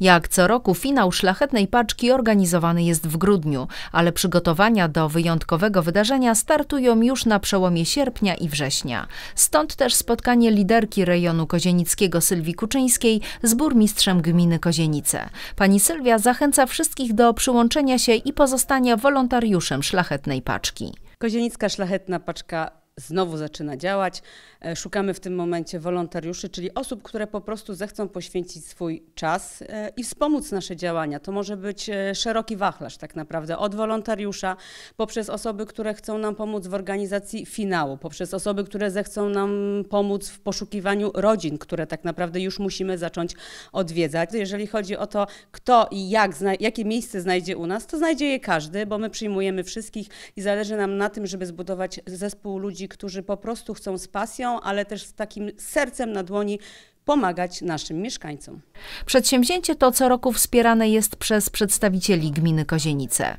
Jak co roku finał szlachetnej paczki organizowany jest w grudniu, ale przygotowania do wyjątkowego wydarzenia startują już na przełomie sierpnia i września. Stąd też spotkanie liderki rejonu kozienickiego Sylwii Kuczyńskiej z burmistrzem gminy Kozienice. Pani Sylwia zachęca wszystkich do przyłączenia się i pozostania wolontariuszem szlachetnej paczki. Kozienicka szlachetna paczka znowu zaczyna działać. E, szukamy w tym momencie wolontariuszy, czyli osób, które po prostu zechcą poświęcić swój czas e, i wspomóc nasze działania. To może być e, szeroki wachlarz tak naprawdę, od wolontariusza poprzez osoby, które chcą nam pomóc w organizacji finału, poprzez osoby, które zechcą nam pomóc w poszukiwaniu rodzin, które tak naprawdę już musimy zacząć odwiedzać. Jeżeli chodzi o to, kto i jak, jakie miejsce znajdzie u nas, to znajdzie je każdy, bo my przyjmujemy wszystkich i zależy nam na tym, żeby zbudować zespół ludzi, ludzi, którzy po prostu chcą z pasją, ale też z takim sercem na dłoni pomagać naszym mieszkańcom. Przedsięwzięcie to co roku wspierane jest przez przedstawicieli gminy Kozienice.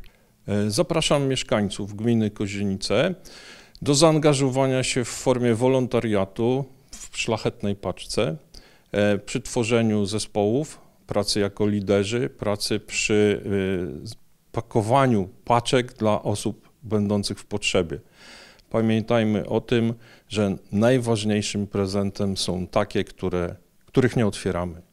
E, zapraszam mieszkańców gminy Kozienice do zaangażowania się w formie wolontariatu w szlachetnej paczce e, przy tworzeniu zespołów, pracy jako liderzy, pracy przy e, pakowaniu paczek dla osób będących w potrzebie. Pamiętajmy o tym, że najważniejszym prezentem są takie, które, których nie otwieramy.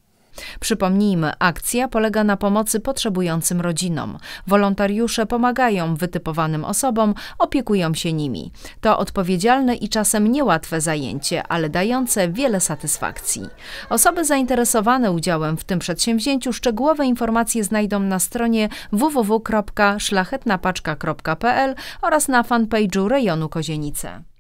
Przypomnijmy, akcja polega na pomocy potrzebującym rodzinom. Wolontariusze pomagają wytypowanym osobom, opiekują się nimi. To odpowiedzialne i czasem niełatwe zajęcie, ale dające wiele satysfakcji. Osoby zainteresowane udziałem w tym przedsięwzięciu szczegółowe informacje znajdą na stronie www.szlachetnapaczka.pl oraz na fanpage'u rejonu Kozienice.